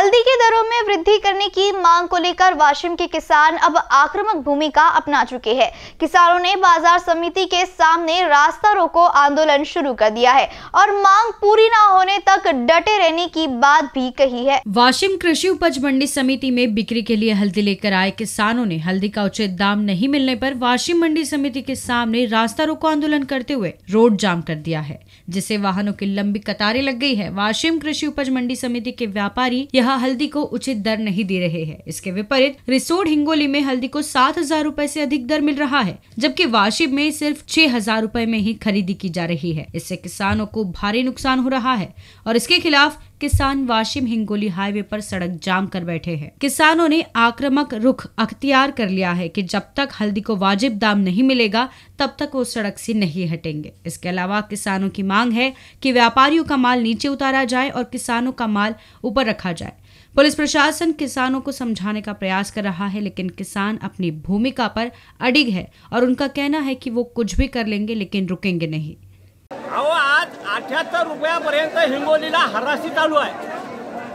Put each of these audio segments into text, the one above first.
हल्दी के दरों में वृद्धि करने की मांग को लेकर वाशिम के किसान अब आक्रामक भूमिका अपना चुके हैं किसानों ने बाजार समिति के सामने रास्ता रोको आंदोलन शुरू कर दिया है और मांग पूरी न होने तक डटे रहने की बात भी कही है वाशिम कृषि उपज मंडी समिति में बिक्री के लिए हल्दी लेकर आए किसानों ने हल्दी का उचित दाम नहीं मिलने पर वाशिम मंडी समिति के सामने रास्ता रोको आंदोलन करते हुए रोड जाम कर दिया है जिससे वाहनों की लंबी कतारें लग गई है वाशिम कृषि उपज मंडी समिति के व्यापारी यह जहां हल्दी को उचित दर नहीं दे रहे हैं इसके विपरीत रिसोड हिंगोली में हल्दी को सात हजार रूपए ऐसी अधिक दर मिल रहा है जबकि वाशिब में सिर्फ छह हजार रूपए में ही खरीदी की जा रही है इससे किसानों को भारी नुकसान हो रहा है और इसके खिलाफ किसान वाशिम हिंगोली हाईवे पर सड़क जाम कर बैठे हैं किसानों ने आक्रामक रुख अख्तियार कर लिया है कि जब तक हल्दी को वाजिब दाम नहीं मिलेगा तब तक वो सड़क से नहीं हटेंगे इसके अलावा किसानों की मांग है कि व्यापारियों का माल नीचे उतारा जाए और किसानों का माल ऊपर रखा जाए पुलिस प्रशासन किसानों को समझाने का प्रयास कर रहा है लेकिन किसान अपनी भूमिका पर अडिग है और उनका कहना है कि वो कुछ भी कर लेंगे लेकिन रुकेंगे नहीं अठ्याहत्तर रुपयापर्यंत हिंगोलीला हराशी चालू आहे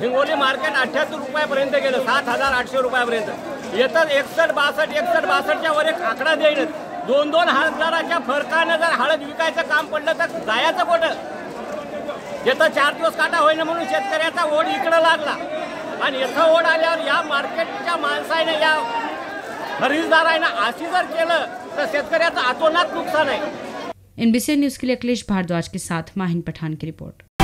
हिंगोली मार्केट अठ्याहत्तर रुपयापर्यंत गेलं सात हजार आठशे रुपयापर्यंत येतात एकसष्ट बासष्ट एकसष्ट बासष्टच्या वर एक आकडा देईन दोन दोन हजाराच्या फरकानं जर हळद विकायचं काम पडलं तर जायचं पोट येतं चार दिवस काटा होईल म्हणून शेतकऱ्याचा ओढ इकडं लागला आणि येथं ओढ आल्यावर या मार्केटच्या माणसाने या खरेदीदारांना अशी जर केलं तर शेतकऱ्याचं आतोनात नुकसान आहे एनबीसी न्यूज़ के लिए अखिलेश भारद्वाज के साथ माहिन पठान की रिपोर्ट